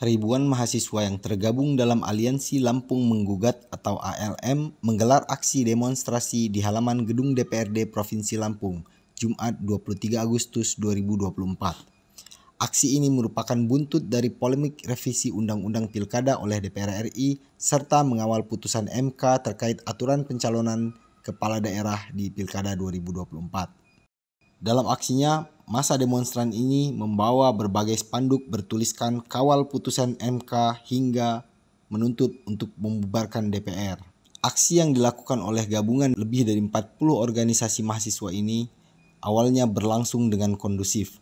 ribuan mahasiswa yang tergabung dalam Aliansi Lampung Menggugat atau ALM menggelar aksi demonstrasi di halaman gedung DPRD Provinsi Lampung, Jumat 23 Agustus 2024. Aksi ini merupakan buntut dari polemik revisi Undang-Undang Pilkada oleh DPR RI serta mengawal putusan MK terkait aturan pencalonan kepala daerah di Pilkada 2024. Dalam aksinya, masa demonstran ini membawa berbagai spanduk bertuliskan kawal putusan MK hingga menuntut untuk membubarkan DPR. Aksi yang dilakukan oleh gabungan lebih dari 40 organisasi mahasiswa ini awalnya berlangsung dengan kondusif.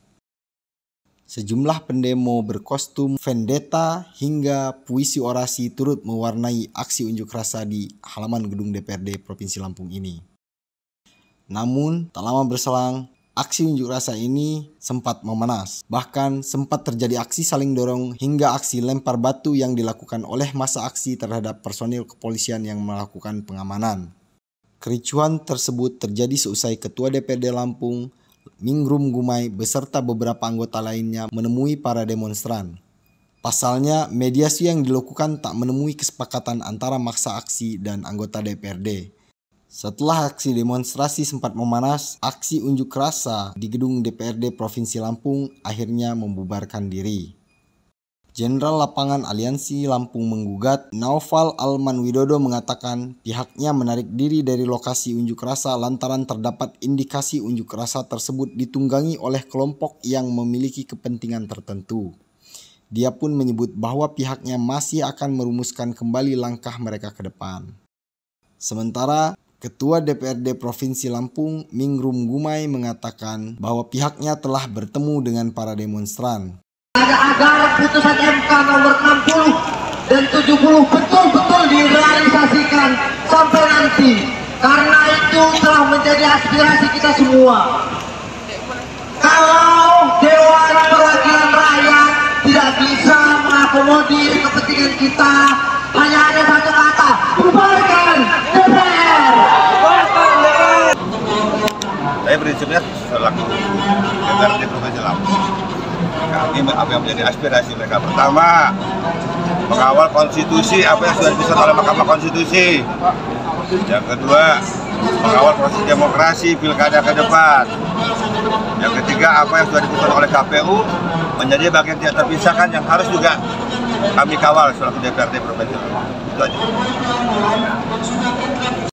Sejumlah pendemo berkostum vendetta hingga puisi orasi turut mewarnai aksi unjuk rasa di halaman gedung DPRD Provinsi Lampung ini. Namun, tak lama berselang, Aksi unjuk rasa ini sempat memanas. Bahkan sempat terjadi aksi saling dorong hingga aksi lempar batu yang dilakukan oleh masa aksi terhadap personil kepolisian yang melakukan pengamanan. Kericuhan tersebut terjadi seusai Ketua DPD Lampung, Mingrum Gumai, beserta beberapa anggota lainnya menemui para demonstran. Pasalnya, mediasi yang dilakukan tak menemui kesepakatan antara maksa aksi dan anggota DPRD. Setelah aksi demonstrasi sempat memanas, aksi unjuk rasa di gedung DPRD Provinsi Lampung akhirnya membubarkan diri. Jenderal Lapangan Aliansi Lampung menggugat, Naufal Alman Widodo mengatakan pihaknya menarik diri dari lokasi unjuk rasa lantaran terdapat indikasi unjuk rasa tersebut ditunggangi oleh kelompok yang memiliki kepentingan tertentu. Dia pun menyebut bahwa pihaknya masih akan merumuskan kembali langkah mereka ke depan. Sementara Ketua DPRD Provinsi Lampung, Mingrum Gumai mengatakan bahwa pihaknya telah bertemu dengan para demonstran. Agar putusan MK nomor 60 dan 70 betul-betul direalisasikan sampai nanti. Karena itu telah menjadi aspirasi kita semua. Kalau Dewan Perwakilan Rakyat tidak bisa mengakomodir kepentingan kita melihat selaku DPRD Provinsi Lampung. kami nah, apa yang menjadi aspirasi mereka pertama mengawal konstitusi apa yang sudah disusun oleh Mahkamah Konstitusi yang kedua mengawal proses demokrasi pilkada ke depan yang ketiga apa yang sudah diputuskan oleh KPU menjadi bagian tidak terpisahkan yang harus juga kami kawal selaku DPRD Provinsi itu aja